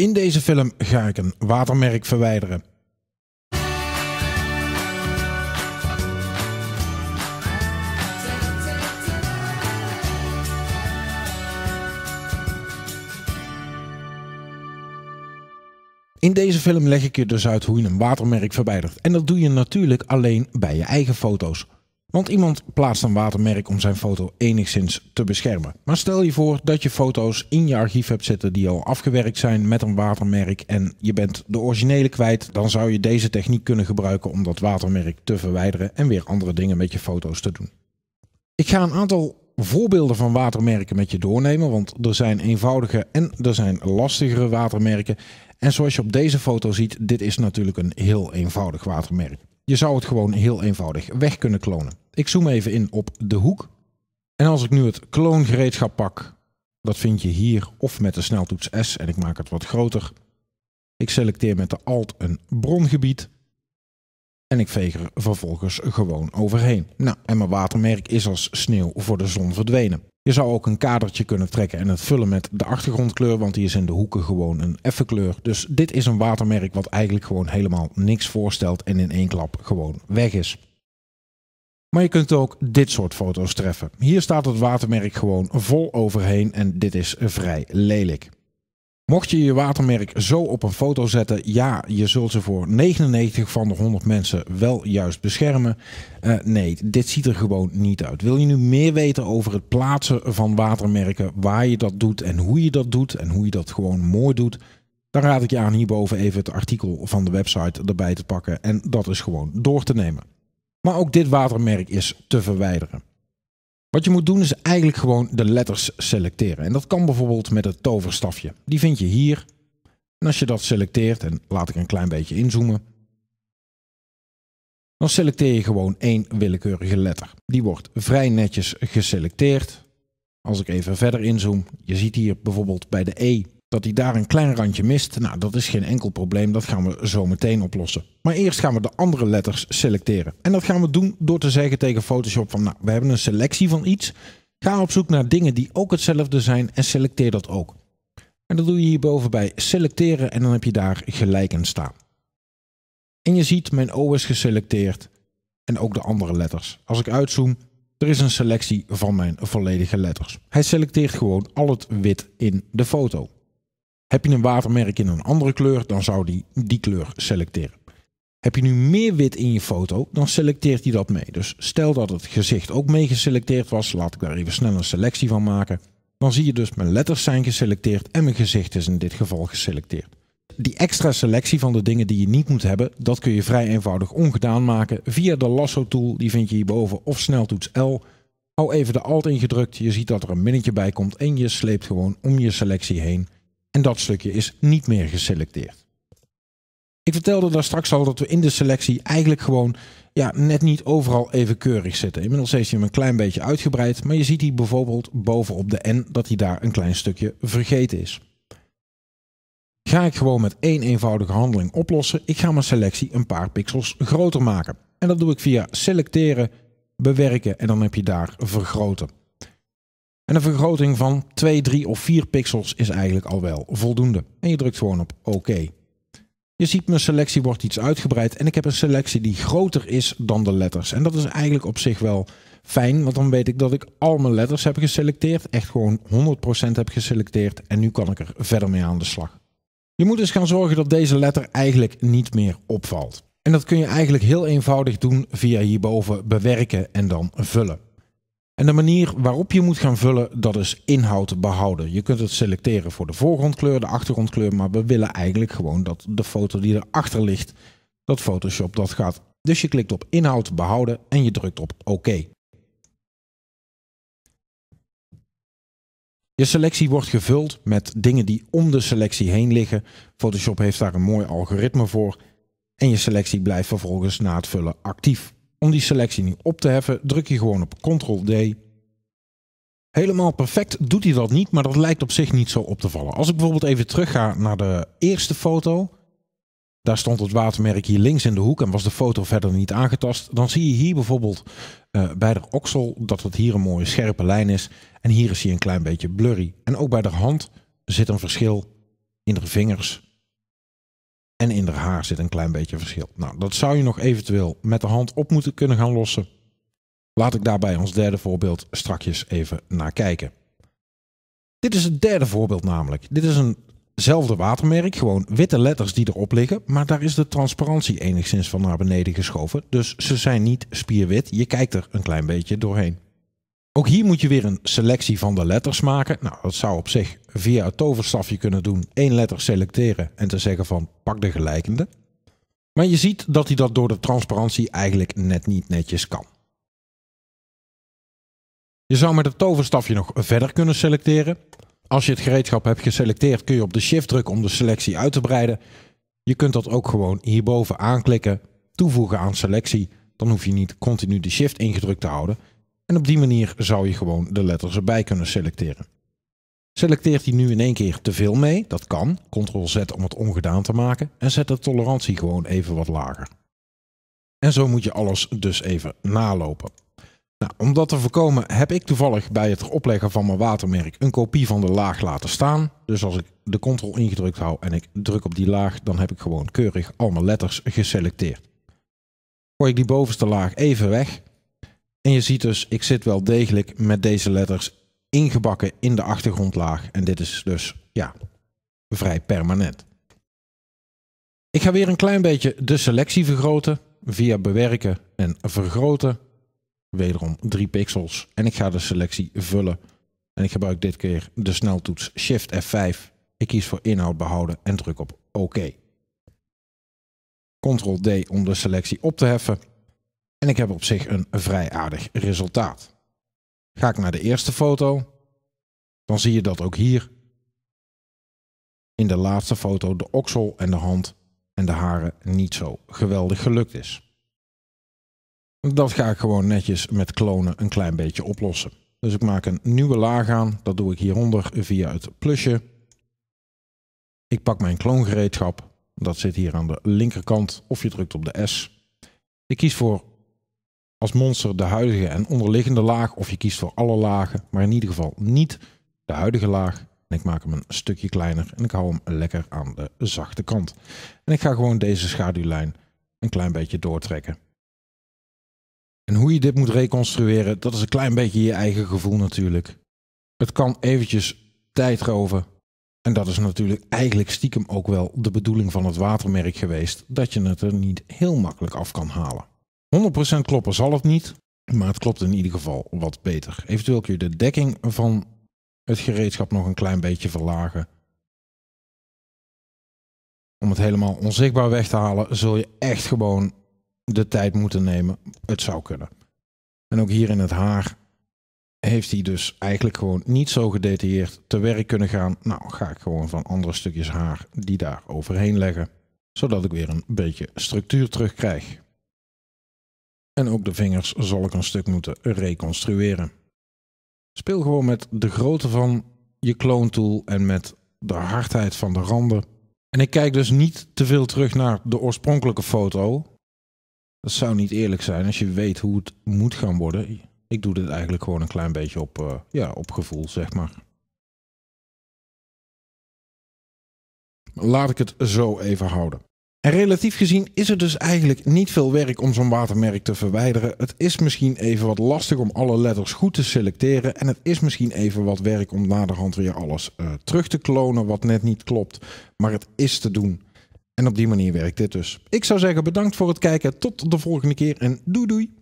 In deze film ga ik een watermerk verwijderen. In deze film leg ik je dus uit hoe je een watermerk verwijdert. En dat doe je natuurlijk alleen bij je eigen foto's. Want iemand plaatst een watermerk om zijn foto enigszins te beschermen. Maar stel je voor dat je foto's in je archief hebt zitten die al afgewerkt zijn met een watermerk en je bent de originele kwijt, dan zou je deze techniek kunnen gebruiken om dat watermerk te verwijderen en weer andere dingen met je foto's te doen. Ik ga een aantal voorbeelden van watermerken met je doornemen, want er zijn eenvoudige en er zijn lastigere watermerken. En zoals je op deze foto ziet, dit is natuurlijk een heel eenvoudig watermerk. Je zou het gewoon heel eenvoudig weg kunnen klonen. Ik zoom even in op de hoek. En als ik nu het kloongereedschap pak, dat vind je hier of met de sneltoets S en ik maak het wat groter. Ik selecteer met de Alt een brongebied. En ik veeg er vervolgens gewoon overheen. Nou, en mijn watermerk is als sneeuw voor de zon verdwenen. Je zou ook een kadertje kunnen trekken en het vullen met de achtergrondkleur, want die is in de hoeken gewoon een effe kleur. Dus dit is een watermerk wat eigenlijk gewoon helemaal niks voorstelt en in één klap gewoon weg is. Maar je kunt ook dit soort foto's treffen. Hier staat het watermerk gewoon vol overheen en dit is vrij lelijk. Mocht je je watermerk zo op een foto zetten, ja, je zult ze voor 99 van de 100 mensen wel juist beschermen. Eh, nee, dit ziet er gewoon niet uit. Wil je nu meer weten over het plaatsen van watermerken, waar je dat doet en hoe je dat doet en hoe je dat gewoon mooi doet, dan raad ik je aan hierboven even het artikel van de website erbij te pakken en dat is gewoon door te nemen. Maar ook dit watermerk is te verwijderen. Wat je moet doen is eigenlijk gewoon de letters selecteren. En dat kan bijvoorbeeld met het toverstafje. Die vind je hier. En als je dat selecteert, en laat ik een klein beetje inzoomen, dan selecteer je gewoon één willekeurige letter. Die wordt vrij netjes geselecteerd. Als ik even verder inzoom, je ziet hier bijvoorbeeld bij de E dat hij daar een klein randje mist, nou dat is geen enkel probleem, dat gaan we zo meteen oplossen. Maar eerst gaan we de andere letters selecteren. En dat gaan we doen door te zeggen tegen Photoshop van nou, we hebben een selectie van iets. Ga op zoek naar dingen die ook hetzelfde zijn en selecteer dat ook. En dat doe je hierboven bij selecteren en dan heb je daar gelijk in staan. En je ziet mijn O is geselecteerd en ook de andere letters. Als ik uitzoom, er is een selectie van mijn volledige letters. Hij selecteert gewoon al het wit in de foto. Heb je een watermerk in een andere kleur, dan zou die die kleur selecteren. Heb je nu meer wit in je foto, dan selecteert hij dat mee. Dus stel dat het gezicht ook mee geselecteerd was, laat ik daar even snel een selectie van maken. Dan zie je dus mijn letters zijn geselecteerd en mijn gezicht is in dit geval geselecteerd. Die extra selectie van de dingen die je niet moet hebben, dat kun je vrij eenvoudig ongedaan maken via de lasso tool, die vind je hierboven, of sneltoets L. Hou even de alt ingedrukt, je ziet dat er een minnetje bij komt en je sleept gewoon om je selectie heen en dat stukje is niet meer geselecteerd. Ik vertelde daar straks al dat we in de selectie eigenlijk gewoon ja, net niet overal even keurig zitten. Inmiddels heeft hij hem een klein beetje uitgebreid, maar je ziet hier bijvoorbeeld bovenop de N dat hij daar een klein stukje vergeten is. Ga ik gewoon met één eenvoudige handeling oplossen. Ik ga mijn selectie een paar pixels groter maken. En dat doe ik via selecteren, bewerken en dan heb je daar vergroten. En een vergroting van 2, 3 of 4 pixels is eigenlijk al wel voldoende. En je drukt gewoon op oké. OK. Je ziet mijn selectie wordt iets uitgebreid en ik heb een selectie die groter is dan de letters. En dat is eigenlijk op zich wel fijn, want dan weet ik dat ik al mijn letters heb geselecteerd. Echt gewoon 100% heb geselecteerd en nu kan ik er verder mee aan de slag. Je moet dus gaan zorgen dat deze letter eigenlijk niet meer opvalt. En dat kun je eigenlijk heel eenvoudig doen via hierboven bewerken en dan vullen. En de manier waarop je moet gaan vullen, dat is inhoud behouden. Je kunt het selecteren voor de voorgrondkleur, de achtergrondkleur, maar we willen eigenlijk gewoon dat de foto die erachter ligt, dat Photoshop dat gaat. Dus je klikt op inhoud behouden en je drukt op OK. Je selectie wordt gevuld met dingen die om de selectie heen liggen. Photoshop heeft daar een mooi algoritme voor. En je selectie blijft vervolgens na het vullen actief. Om die selectie nu op te heffen, druk je gewoon op Ctrl-D. Helemaal perfect doet hij dat niet, maar dat lijkt op zich niet zo op te vallen. Als ik bijvoorbeeld even terug ga naar de eerste foto, daar stond het watermerk hier links in de hoek en was de foto verder niet aangetast. Dan zie je hier bijvoorbeeld eh, bij de oksel dat het hier een mooie scherpe lijn is. En hier is hij een klein beetje blurry. En ook bij de hand zit een verschil in de vingers. En in haar haar zit een klein beetje verschil. Nou, dat zou je nog eventueel met de hand op moeten kunnen gaan lossen. Laat ik daarbij ons derde voorbeeld strakjes even naar kijken. Dit is het derde voorbeeld namelijk. Dit is eenzelfde watermerk, gewoon witte letters die erop liggen, maar daar is de transparantie enigszins van naar beneden geschoven. Dus ze zijn niet spierwit, je kijkt er een klein beetje doorheen. Ook hier moet je weer een selectie van de letters maken. Nou, dat zou op zich via het toverstafje kunnen doen. Eén letter selecteren en te zeggen van pak de gelijkende. Maar je ziet dat hij dat door de transparantie eigenlijk net niet netjes kan. Je zou met het toverstafje nog verder kunnen selecteren. Als je het gereedschap hebt geselecteerd kun je op de shift drukken om de selectie uit te breiden. Je kunt dat ook gewoon hierboven aanklikken, toevoegen aan selectie. Dan hoef je niet continu de shift ingedrukt te houden. En op die manier zou je gewoon de letters erbij kunnen selecteren. Selecteert hij nu in één keer te veel mee? Dat kan. Ctrl-Z om het ongedaan te maken. En zet de tolerantie gewoon even wat lager. En zo moet je alles dus even nalopen. Nou, om dat te voorkomen heb ik toevallig bij het opleggen van mijn watermerk een kopie van de laag laten staan. Dus als ik de Ctrl ingedrukt hou en ik druk op die laag, dan heb ik gewoon keurig al mijn letters geselecteerd. Gooi ik die bovenste laag even weg en je ziet dus, ik zit wel degelijk met deze letters ingebakken in de achtergrondlaag. En dit is dus, ja, vrij permanent. Ik ga weer een klein beetje de selectie vergroten via bewerken en vergroten. Wederom 3 pixels. En ik ga de selectie vullen. En ik gebruik dit keer de sneltoets Shift F5. Ik kies voor inhoud behouden en druk op OK. Ctrl D om de selectie op te heffen. En ik heb op zich een vrij aardig resultaat. Ga ik naar de eerste foto, dan zie je dat ook hier in de laatste foto de oksel en de hand en de haren niet zo geweldig gelukt is. Dat ga ik gewoon netjes met klonen een klein beetje oplossen. Dus ik maak een nieuwe laag aan, dat doe ik hieronder via het plusje. Ik pak mijn kloongereedschap, dat zit hier aan de linkerkant of je drukt op de S. Ik kies voor als monster de huidige en onderliggende laag, of je kiest voor alle lagen, maar in ieder geval niet de huidige laag. En ik maak hem een stukje kleiner en ik hou hem lekker aan de zachte kant. En ik ga gewoon deze schaduwlijn een klein beetje doortrekken. En hoe je dit moet reconstrueren, dat is een klein beetje je eigen gevoel natuurlijk. Het kan eventjes tijd roven. En dat is natuurlijk eigenlijk stiekem ook wel de bedoeling van het watermerk geweest, dat je het er niet heel makkelijk af kan halen. 100% kloppen zal het niet, maar het klopt in ieder geval wat beter. Eventueel kun je de dekking van het gereedschap nog een klein beetje verlagen. Om het helemaal onzichtbaar weg te halen, zul je echt gewoon de tijd moeten nemen. Het zou kunnen. En ook hier in het haar heeft hij dus eigenlijk gewoon niet zo gedetailleerd te werk kunnen gaan. Nou, ga ik gewoon van andere stukjes haar die daar overheen leggen, zodat ik weer een beetje structuur terugkrijg en ook de vingers zal ik een stuk moeten reconstrueren. Speel gewoon met de grootte van je kloontool en met de hardheid van de randen. En ik kijk dus niet te veel terug naar de oorspronkelijke foto. Dat zou niet eerlijk zijn als je weet hoe het moet gaan worden. Ik doe dit eigenlijk gewoon een klein beetje op, eh, ja, op gevoel, zeg maar. Laat ik het zo even houden relatief gezien is het dus eigenlijk niet veel werk om zo'n watermerk te verwijderen. Het is misschien even wat lastig om alle letters goed te selecteren. En het is misschien even wat werk om naderhand weer alles eh, terug te klonen wat net niet klopt. Maar het is te doen. En op die manier werkt dit dus. Ik zou zeggen bedankt voor het kijken. Tot de volgende keer en doei doei.